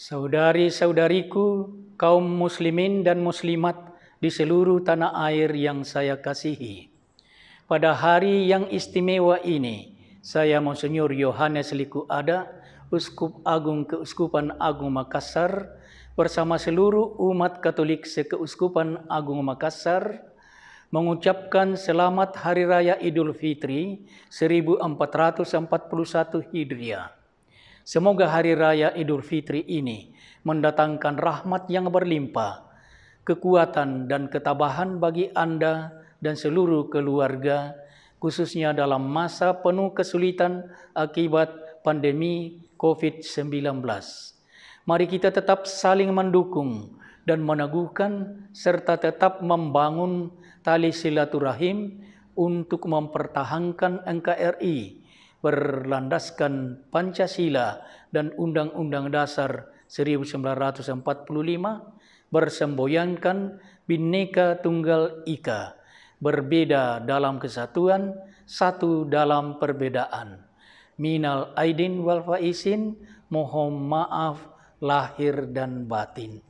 Saudari-saudariku, kaum muslimin dan muslimat di seluruh tanah air yang saya kasihi. Pada hari yang istimewa ini, saya Monsinyur Yohanes Liku Ada, Uskup Agung Keuskupan Agung Makassar, bersama seluruh umat Katolik Sekeuskupan Agung Makassar, mengucapkan selamat Hari Raya Idul Fitri 1441 Hijriah Semoga hari raya Idul Fitri ini mendatangkan rahmat yang berlimpah, kekuatan dan ketabahan bagi Anda dan seluruh keluarga, khususnya dalam masa penuh kesulitan akibat pandemi COVID-19. Mari kita tetap saling mendukung dan meneguhkan serta tetap membangun tali silaturahim untuk mempertahankan NKRI berlandaskan Pancasila dan Undang-Undang Dasar 1945 bersemboyankan Bhinneka Tunggal Ika, berbeda dalam kesatuan, satu dalam perbedaan. Minal aidin wal faizin, mohon maaf lahir dan batin.